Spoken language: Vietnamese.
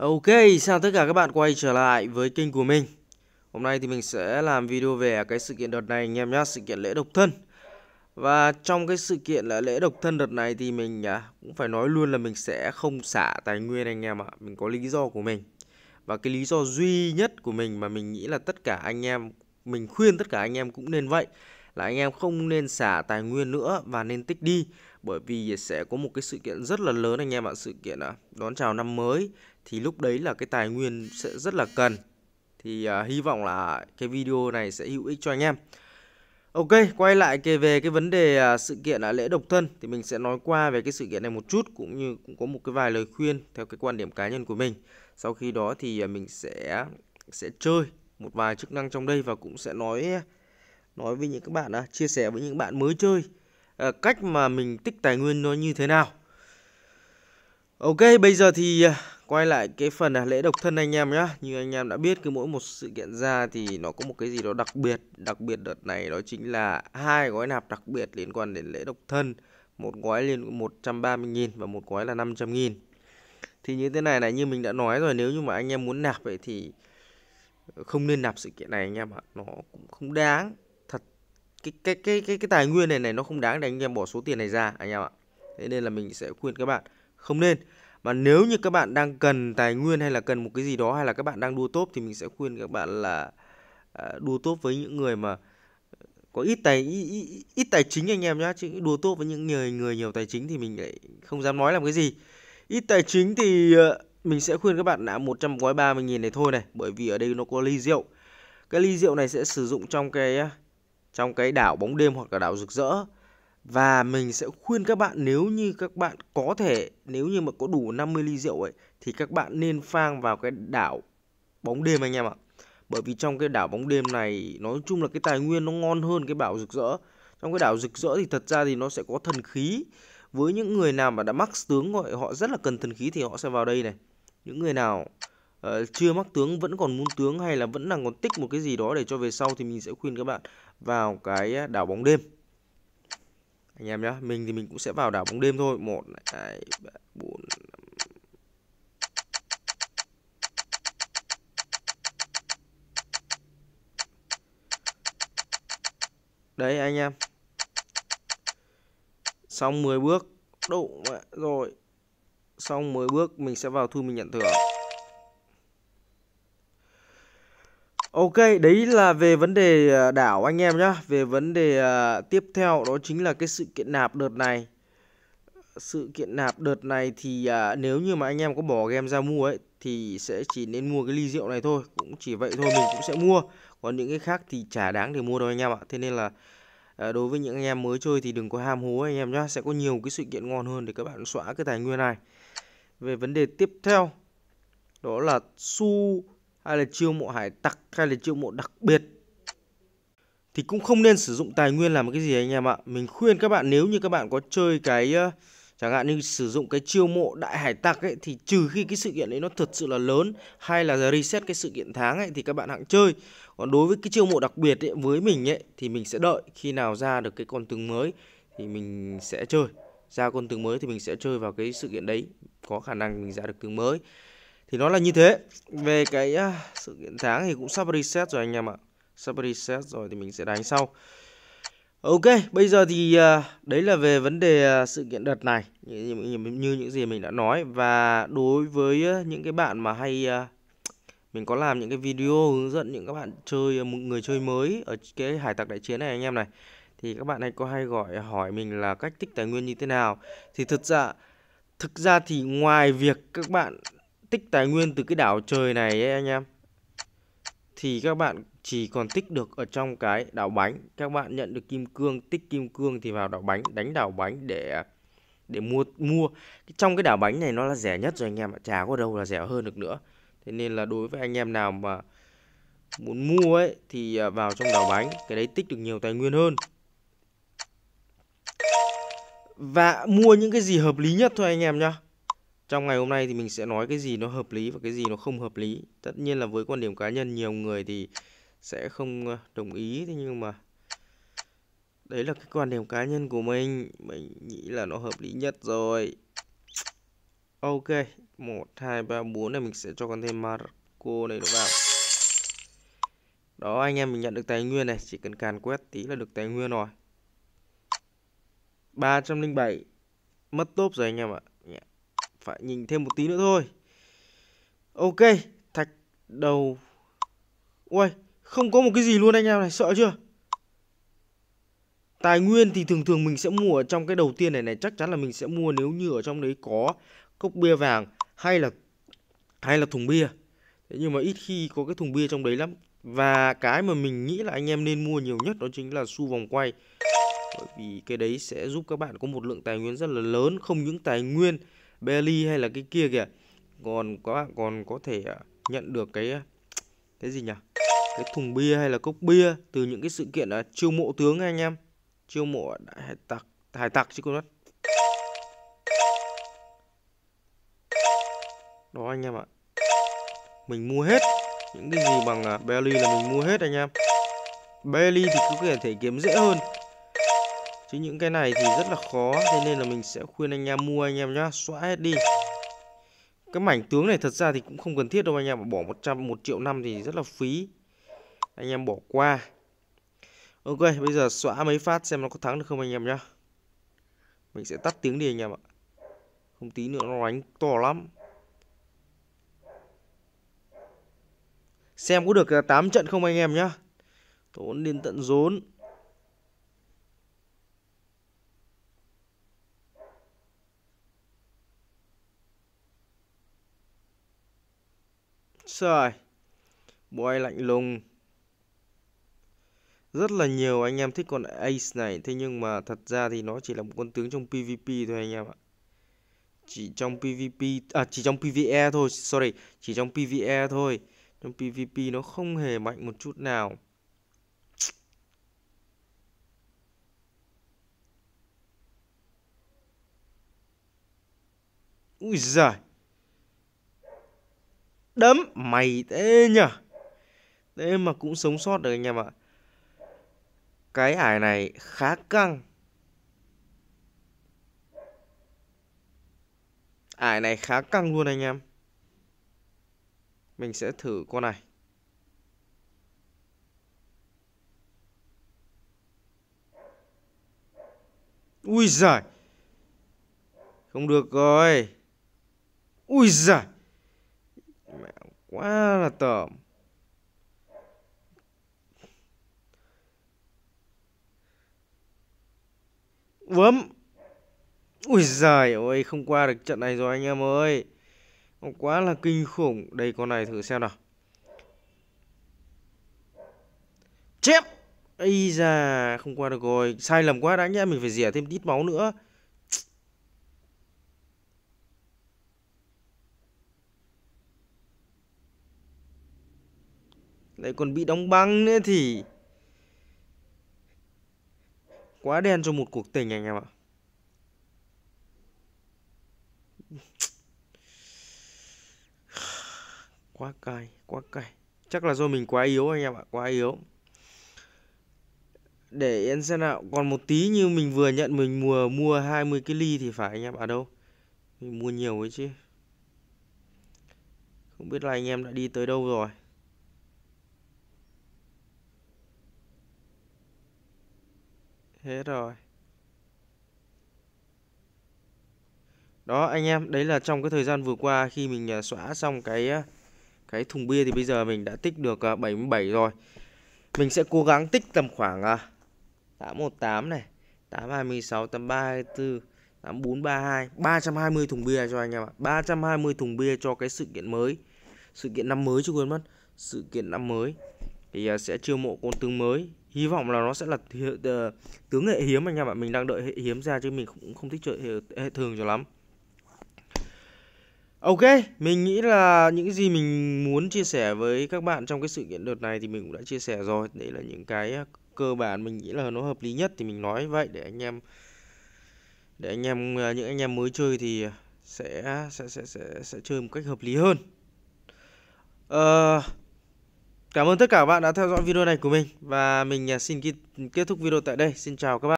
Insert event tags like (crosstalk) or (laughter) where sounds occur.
Ok, chào tất cả các bạn quay trở lại với kênh của mình Hôm nay thì mình sẽ làm video về cái sự kiện đợt này anh em nhé, sự kiện lễ độc thân Và trong cái sự kiện là lễ độc thân đợt này thì mình à, cũng phải nói luôn là mình sẽ không xả tài nguyên anh em ạ à. Mình có lý do của mình Và cái lý do duy nhất của mình mà mình nghĩ là tất cả anh em, mình khuyên tất cả anh em cũng nên vậy Là anh em không nên xả tài nguyên nữa và nên tích đi bởi vì sẽ có một cái sự kiện rất là lớn anh em ạ sự kiện à, đón chào năm mới thì lúc đấy là cái tài nguyên sẽ rất là cần thì uh, hy vọng là cái video này sẽ hữu ích cho anh em Ok, quay lại kể về cái vấn đề uh, sự kiện uh, lễ độc thân thì mình sẽ nói qua về cái sự kiện này một chút cũng như cũng có một cái vài lời khuyên theo cái quan điểm cá nhân của mình. Sau khi đó thì uh, mình sẽ sẽ chơi một vài chức năng trong đây và cũng sẽ nói nói với những các bạn uh, chia sẻ với những bạn mới chơi uh, cách mà mình tích tài nguyên nó như thế nào. Ok, bây giờ thì uh, quay lại cái phần là lễ độc thân anh em nhá như anh em đã biết cứ mỗi một sự kiện ra thì nó có một cái gì đó đặc biệt đặc biệt đợt này đó chính là hai gói nạp đặc biệt liên quan đến lễ độc thân một gói lên 130.000 và một gói là 500.000 thì như thế này này như mình đã nói rồi nếu như mà anh em muốn nạp vậy thì không nên nạp sự kiện này anh em ạ nó cũng không đáng thật cái cái cái cái cái tài nguyên này này nó không đáng để anh em bỏ số tiền này ra anh em ạ thế nên là mình sẽ khuyên các bạn không nên và nếu như các bạn đang cần tài nguyên hay là cần một cái gì đó hay là các bạn đang đua tốt thì mình sẽ khuyên các bạn là à, đua tốt với những người mà ờ, có ít tài ít, ít tài chính anh em nhá chứ đua tốt với những người người nhiều tài chính thì mình lại không dám nói làm cái gì ít tài chính thì ờ, mình sẽ khuyên các bạn đã 100 gói 30 nghìn này thôi này bởi vì ở đây nó có ly rượu cái ly rượu này sẽ sử dụng trong cái trong cái đảo bóng đêm hoặc là đảo rực rỡ và mình sẽ khuyên các bạn nếu như các bạn có thể, nếu như mà có đủ 50 ly rượu ấy, thì các bạn nên phang vào cái đảo bóng đêm anh em ạ. Bởi vì trong cái đảo bóng đêm này, nói chung là cái tài nguyên nó ngon hơn cái bảo rực rỡ. Trong cái đảo rực rỡ thì thật ra thì nó sẽ có thần khí. Với những người nào mà đã mắc tướng gọi họ rất là cần thần khí thì họ sẽ vào đây này. Những người nào uh, chưa mắc tướng vẫn còn muốn tướng hay là vẫn đang còn tích một cái gì đó để cho về sau thì mình sẽ khuyên các bạn vào cái à, đảo bóng đêm anh em nhé mình thì mình cũng sẽ vào đảo bóng đêm thôi một hai ba bốn đấy anh em xong 10 bước đủ rồi xong 10 bước mình sẽ vào thu mình nhận thưởng Ok, đấy là về vấn đề à, đảo anh em nhá. Về vấn đề à, tiếp theo đó chính là cái sự kiện nạp đợt này. Sự kiện nạp đợt này thì à, nếu như mà anh em có bỏ game ra mua ấy thì sẽ chỉ nên mua cái ly rượu này thôi. Cũng chỉ vậy thôi mình cũng sẽ mua. Còn những cái khác thì chả đáng để mua đâu anh em ạ. Thế nên là đối với những anh em mới chơi thì đừng có ham hố anh em nhá. Sẽ có nhiều cái sự kiện ngon hơn để các bạn xóa cái tài nguyên này. Về vấn đề tiếp theo đó là su hay là chiêu mộ hải tặc hay là chiêu mộ đặc biệt thì cũng không nên sử dụng tài nguyên làm cái gì anh em ạ. Mình khuyên các bạn nếu như các bạn có chơi cái chẳng hạn như sử dụng cái chiêu mộ đại hải tặc ấy thì trừ khi cái sự kiện ấy nó thật sự là lớn hay là reset cái sự kiện tháng ấy thì các bạn hãng chơi. Còn đối với cái chiêu mộ đặc biệt ấy với mình ấy thì mình sẽ đợi khi nào ra được cái con tướng mới thì mình sẽ chơi. Ra con tướng mới thì mình sẽ chơi vào cái sự kiện đấy, có khả năng mình ra được tướng mới thì nó là như thế về cái uh, sự kiện tháng thì cũng sắp reset rồi anh em ạ sắp reset rồi thì mình sẽ đánh sau ok bây giờ thì uh, đấy là về vấn đề uh, sự kiện đợt này như, như, như những gì mình đã nói và đối với uh, những cái bạn mà hay uh, mình có làm những cái video hướng dẫn những các bạn chơi người chơi mới ở cái hải tặc đại chiến này anh em này thì các bạn ấy có hay gọi hỏi mình là cách tích tài nguyên như thế nào thì thực ra thực ra thì ngoài việc các bạn tích tài nguyên từ cái đảo trời này ấy anh em thì các bạn chỉ còn tích được ở trong cái đảo bánh các bạn nhận được kim cương tích kim cương thì vào đảo bánh đánh đảo bánh để để mua mua trong cái đảo bánh này nó là rẻ nhất rồi anh em ạ chả có đâu là rẻ hơn được nữa thế nên là đối với anh em nào mà muốn mua ấy thì à, vào trong đảo bánh cái đấy tích được nhiều tài nguyên hơn và mua những cái gì hợp lý nhất thôi anh em nhá trong ngày hôm nay thì mình sẽ nói cái gì nó hợp lý và cái gì nó không hợp lý tất nhiên là với quan điểm cá nhân nhiều người thì sẽ không ờ, đồng ý thế nhưng mà đấy là cái quan điểm cá nhân của mình mình nghĩ là nó hợp lý nhất rồi ok một hai ba bốn này mình sẽ cho con thêm Marco này nó vào đó anh em mình nhận được tài nguyên này chỉ cần càn quét tí là được tài nguyên rồi 307 mất top rồi anh em ạ phải nhìn thêm một tí nữa thôi ok thạch đầu ui không có một cái gì luôn anh em này sợ chưa tài nguyên thì thường thường mình sẽ mua ở trong cái đầu tiên này này chắc chắn là mình sẽ mua nếu như ở trong đấy có cốc bia vàng hay là hay là thùng bia thế nhưng mà ít khi có cái thùng bia trong đấy lắm và cái mà mình nghĩ là anh em nên mua nhiều nhất đó chính là xu vòng quay bởi vì cái đấy sẽ giúp các bạn có một lượng tài nguyên rất là lớn không những tài nguyên Bailey hay là cái kia kìa còn các bạn còn có thể à, nhận được cái à, cái gì nhỉ cái thùng bia hay là cốc bia từ những cái sự kiện là chiêu mộ tướng anh em chiêu mộ đại hải tặc hải tặc chứ cô nói đó anh em ạ mình mua hết những cái gì bằng à, belly là mình mua hết anh em belly thì cứ có thể kiếm dễ hơn chứ những cái này thì rất là khó thế nên là mình sẽ khuyên anh em mua anh em nhá xóa hết đi cái mảnh tướng này thật ra thì cũng không cần thiết đâu anh em bỏ 100 1 triệu năm thì rất là phí anh em bỏ qua ok bây giờ xóa mấy phát xem nó có thắng được không anh em nhá mình sẽ tắt tiếng đi anh em ạ không tí nữa nó đánh to lắm xem có được 8 à, trận không anh em nhá tốn đến tận rốn trời Bộ lạnh lùng rất là nhiều anh em thích con Ace này Thế nhưng mà thật ra thì nó chỉ là một con tướng trong PvP thôi anh em ạ Chỉ trong PvP À chỉ trong PvE thôi Sorry Chỉ trong PvE thôi Trong PvP nó không hề mạnh một chút nào Ui giời đấm mày thế nhở thế mà cũng sống sót được anh em ạ cái ải này khá căng ải này khá căng luôn anh em mình sẽ thử con này ui giời không được rồi ui giời quá là tởm bướm ui giời ơi không qua được trận này rồi anh em ơi quá là kinh khủng đây con này thử xem nào chép ây da không qua được rồi sai lầm quá đáng, nhá mình phải rỉa thêm ít máu nữa lại còn bị đóng băng nữa thì quá đen cho một cuộc tình anh em ạ (sighs) quá cay quá cay chắc là do mình quá yếu anh em ạ quá yếu để em xem nào còn một tí như mình vừa nhận mình mua mua 20 cái ly thì phải anh em ở đâu mình mua nhiều ấy chứ không biết là anh em đã đi tới đâu rồi thế rồi đó anh em đấy là trong cái thời gian vừa qua khi mình à, xóa xong cái cái thùng bia thì bây giờ mình đã tích được 77 à, rồi mình sẽ cố gắng tích tầm khoảng 818 à, này 826 8324 8432 320 thùng bia cho anh em ạ 320 thùng bia cho cái sự kiện mới sự kiện năm mới chứ quên mất sự kiện năm mới thì uh, sẽ chiêu mộ côn tướng mới hy vọng là nó sẽ là uh, tướng hệ hiếm anh em ạ mình đang đợi hệ hiếm ra chứ mình cũng không thích chơi hệ, thường cho lắm Ok, mình nghĩ là những gì mình muốn chia sẻ với các bạn trong cái sự kiện đợt này thì mình cũng đã chia sẻ rồi. Đấy là những cái ờ, cơ bản mình nghĩ là nó hợp lý nhất thì mình nói vậy để anh em để anh em những anh em mới chơi thì sẽ sẽ sẽ sẽ, sẽ chơi một cách hợp lý hơn. uh, Cảm ơn tất cả các bạn đã theo dõi video này của mình và mình à, xin kết thúc video tại đây. Xin chào các bạn.